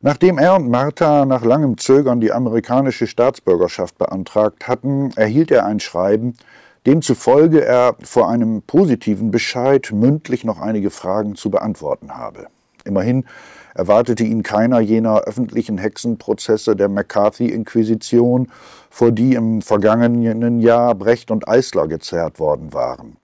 Nachdem er und Martha nach langem Zögern die amerikanische Staatsbürgerschaft beantragt hatten, erhielt er ein Schreiben, demzufolge er vor einem positiven Bescheid mündlich noch einige Fragen zu beantworten habe. Immerhin erwartete ihn keiner jener öffentlichen Hexenprozesse der McCarthy-Inquisition, vor die im vergangenen Jahr Brecht und Eisler gezerrt worden waren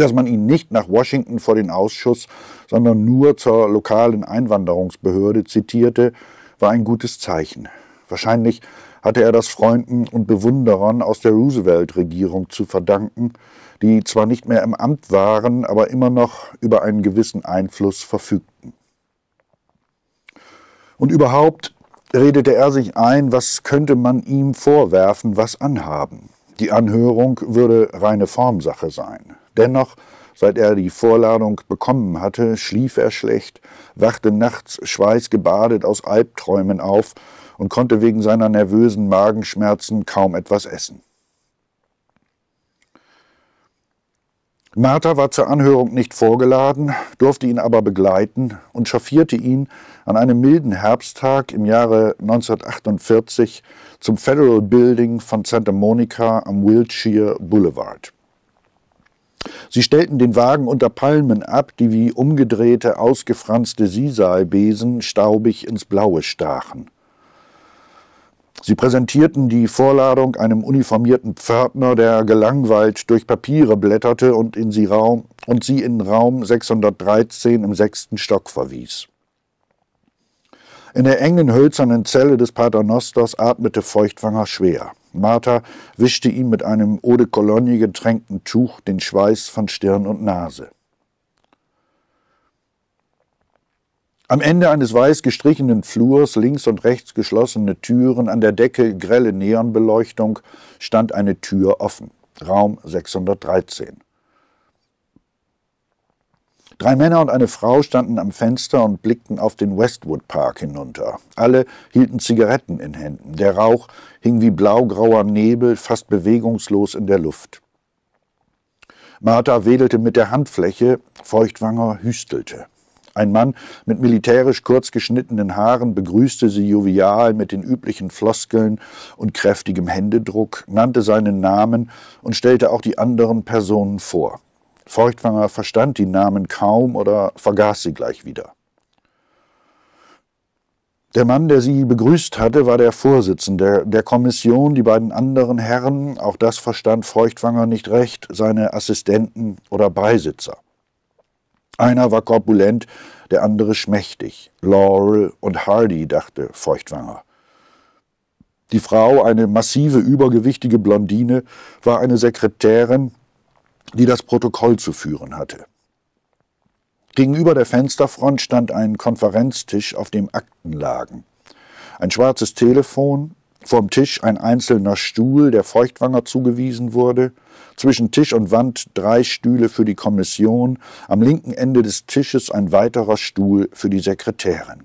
dass man ihn nicht nach Washington vor den Ausschuss, sondern nur zur lokalen Einwanderungsbehörde zitierte, war ein gutes Zeichen. Wahrscheinlich hatte er das Freunden und Bewunderern aus der Roosevelt-Regierung zu verdanken, die zwar nicht mehr im Amt waren, aber immer noch über einen gewissen Einfluss verfügten. Und überhaupt redete er sich ein, was könnte man ihm vorwerfen, was anhaben. Die Anhörung würde reine Formsache sein. Dennoch, seit er die Vorladung bekommen hatte, schlief er schlecht, wachte nachts schweißgebadet aus Albträumen auf und konnte wegen seiner nervösen Magenschmerzen kaum etwas essen. Martha war zur Anhörung nicht vorgeladen, durfte ihn aber begleiten und chauffierte ihn an einem milden Herbsttag im Jahre 1948 zum Federal Building von Santa Monica am Wiltshire Boulevard. Sie stellten den Wagen unter Palmen ab, die wie umgedrehte, ausgefranste Sisaibesen staubig ins Blaue stachen. Sie präsentierten die Vorladung einem uniformierten Pförtner, der gelangweilt durch Papiere blätterte und, in sie, Raum, und sie in Raum 613 im sechsten Stock verwies. In der engen hölzernen Zelle des Paternosters atmete Feuchtwanger schwer. Martha wischte ihm mit einem Eau de Cologne getränkten Tuch den Schweiß von Stirn und Nase. Am Ende eines weiß gestrichenen Flurs, links und rechts geschlossene Türen, an der Decke grelle Neonbeleuchtung, stand eine Tür offen. Raum 613. Drei Männer und eine Frau standen am Fenster und blickten auf den Westwood Park hinunter. Alle hielten Zigaretten in Händen. Der Rauch hing wie blaugrauer Nebel fast bewegungslos in der Luft. Martha wedelte mit der Handfläche, Feuchtwanger hüstelte. Ein Mann mit militärisch kurz geschnittenen Haaren begrüßte sie jovial mit den üblichen Floskeln und kräftigem Händedruck, nannte seinen Namen und stellte auch die anderen Personen vor. Feuchtwanger verstand die Namen kaum oder vergaß sie gleich wieder. Der Mann, der sie begrüßt hatte, war der Vorsitzende der Kommission. Die beiden anderen Herren, auch das verstand Feuchtwanger nicht recht, seine Assistenten oder Beisitzer. Einer war korpulent, der andere schmächtig. Laurel und Hardy, dachte Feuchtwanger. Die Frau, eine massive, übergewichtige Blondine, war eine Sekretärin, die das Protokoll zu führen hatte. Gegenüber der Fensterfront stand ein Konferenztisch, auf dem Akten lagen. Ein schwarzes Telefon, vom Tisch ein einzelner Stuhl, der Feuchtwanger zugewiesen wurde, zwischen Tisch und Wand drei Stühle für die Kommission, am linken Ende des Tisches ein weiterer Stuhl für die Sekretärin.